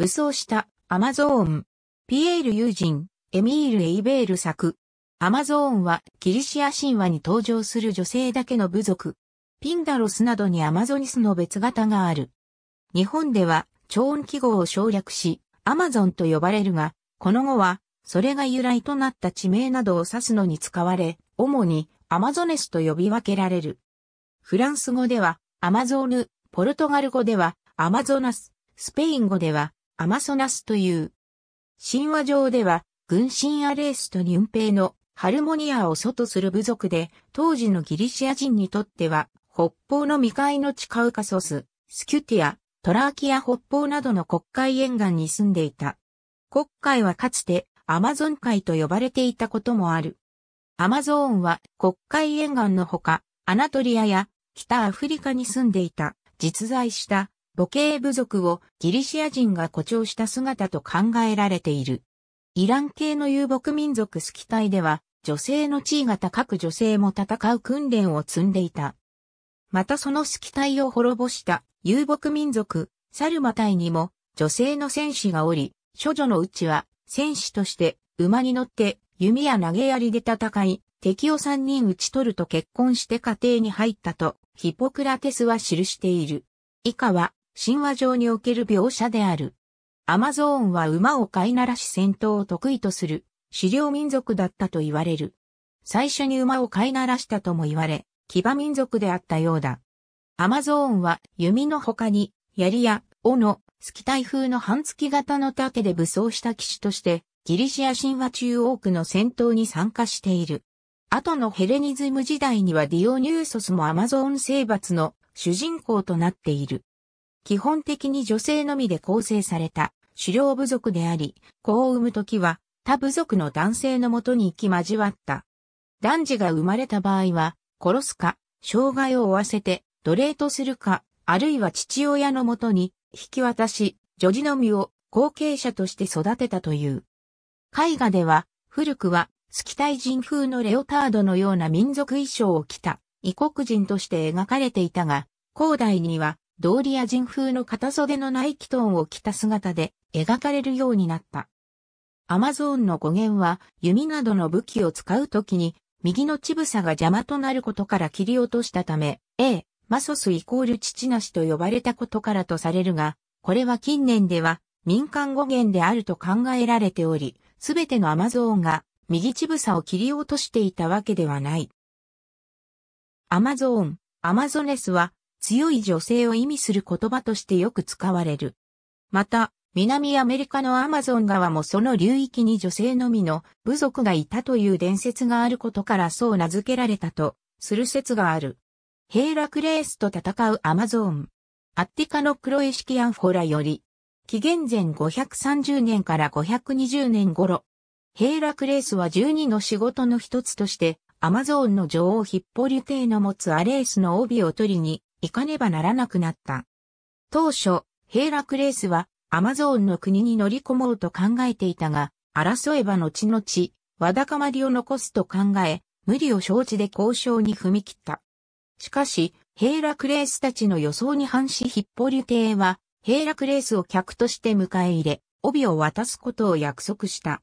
武装したアマゾーン。ピエール友人、エミール・エイベール作。アマゾーンはギリシア神話に登場する女性だけの部族。ピンダロスなどにアマゾニスの別型がある。日本では超音記号を省略し、アマゾンと呼ばれるが、この後は、それが由来となった地名などを指すのに使われ、主にアマゾネスと呼び分けられる。フランス語ではアマゾーヌ、ポルトガル語ではアマゾナス、スペイン語ではアマソナスという。神話上では、軍神アレースとニュンペイのハルモニアを祖とする部族で、当時のギリシア人にとっては、北方の未開の地カウカソス、スキュティア、トラーキア北方などの国海沿岸に住んでいた。国海はかつてアマゾン海と呼ばれていたこともある。アマゾーンは国海沿岸のほか、アナトリアや北アフリカに住んでいた実在した母系部族をギリシア人が誇張した姿と考えられている。イラン系の遊牧民族スキタイでは、女性の地位が高く女性も戦う訓練を積んでいた。またそのスキタイを滅ぼした遊牧民族、サルマタイにも女性の戦士がおり、諸女のうちは戦士として馬に乗って弓や投げ槍で戦い、敵を三人打ち取ると結婚して家庭に入ったとヒポクラテスは記している。以下は神話上における描写である。アマゾーンは馬を飼いならし戦闘を得意とする狩猟民族だったと言われる。最初に馬を飼いならしたとも言われ、騎馬民族であったようだ。アマゾーンは弓の他に槍や斧、スキタイ風の半月型の盾で武装した騎士として、ギリシア神話中多くの戦闘に参加している。後のヘレニズム時代にはディオニューソスもアマゾーン征伐の主人公となっている。基本的に女性のみで構成された狩猟部族であり、子を産むときは他部族の男性のもとに行き交わった。男児が生まれた場合は、殺すか、障害を負わせて奴隷とするか、あるいは父親のもとに引き渡し、女児のみを後継者として育てたという。絵画では、古くは、スキタイ人風のレオタードのような民族衣装を着た、異国人として描かれていたが、後代には、ドーリア人風の片袖のないキトンを着た姿で描かれるようになった。アマゾーンの語源は弓などの武器を使うときに右の乳房が邪魔となることから切り落としたため、A、マソスイコール父なしと呼ばれたことからとされるが、これは近年では民間語源であると考えられており、すべてのアマゾーンが右乳房を切り落としていたわけではない。アマゾーン、アマゾネスは強い女性を意味する言葉としてよく使われる。また、南アメリカのアマゾン川もその流域に女性のみの部族がいたという伝説があることからそう名付けられたとする説がある。ヘイラクレースと戦うアマゾン。アッティカのクロエシキアンフォラより、紀元前530年から520年頃、ヘイラクレースは12の仕事の一つとして、アマゾンの女王ヒッポリュテイの持つアレースの帯を取りに、行かねばならなくなった。当初、ヘイラクレースはアマゾーンの国に乗り込もうと考えていたが、争えば後々、わだかまりを残すと考え、無理を承知で交渉に踏み切った。しかし、ヘイラクレースたちの予想に反しヒッポリュ帝は、ヘイラクレースを客として迎え入れ、帯を渡すことを約束した。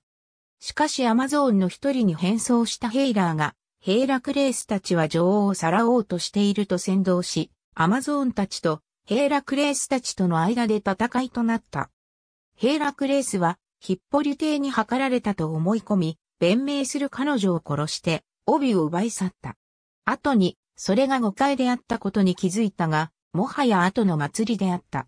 しかしアマゾーンの一人に変装したヘイラーが、ヘイラクレースたちは女王をさらおうとしていると先導し、アマゾーンたちとヘーラクレースたちとの間で戦いとなった。ヘーラクレースはヒッポリュ帝に図られたと思い込み、弁明する彼女を殺して帯を奪い去った。後に、それが誤解であったことに気づいたが、もはや後の祭りであった。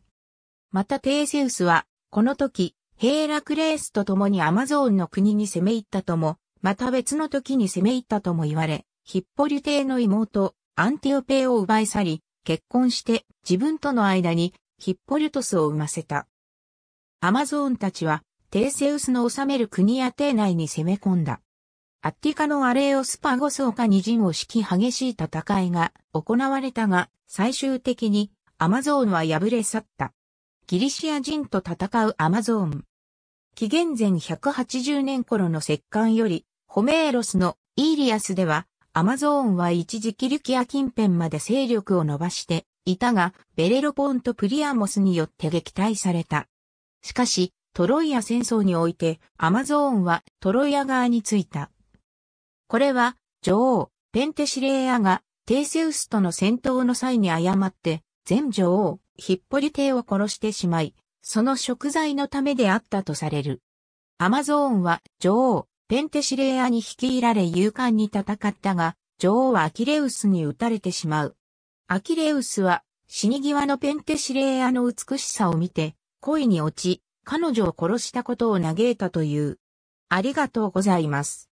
またテーセウスは、この時、ヘーラクレースと共にアマゾーンの国に攻め入ったとも、また別の時に攻め入ったとも言われ、ヒッポリュ帝の妹、アンティオペイを奪い去り、結婚して自分との間にヒッポリュトスを生ませた。アマゾーンたちはテーセウスの治める国や邸内に攻め込んだ。アッティカのアレオスパゴスオカに陣を敷き激しい戦いが行われたが、最終的にアマゾーンは敗れ去った。ギリシア人と戦うアマゾーン。紀元前180年頃の石棺より、ホメーロスのイーリアスでは、アマゾーンは一時キルキア近辺まで勢力を伸ばしていたが、ベレロポンとプリアモスによって撃退された。しかし、トロイア戦争において、アマゾーンはトロイア側についた。これは、女王、ペンテシレーアが、テイセウスとの戦闘の際に誤って、全女王、ヒッポリテを殺してしまい、その食材のためであったとされる。アマゾーンは女王、ペンテシレアに率いられ勇敢に戦ったが、女王はアキレウスに撃たれてしまう。アキレウスは死に際のペンテシレアの美しさを見て、恋に落ち、彼女を殺したことを嘆いたという。ありがとうございます。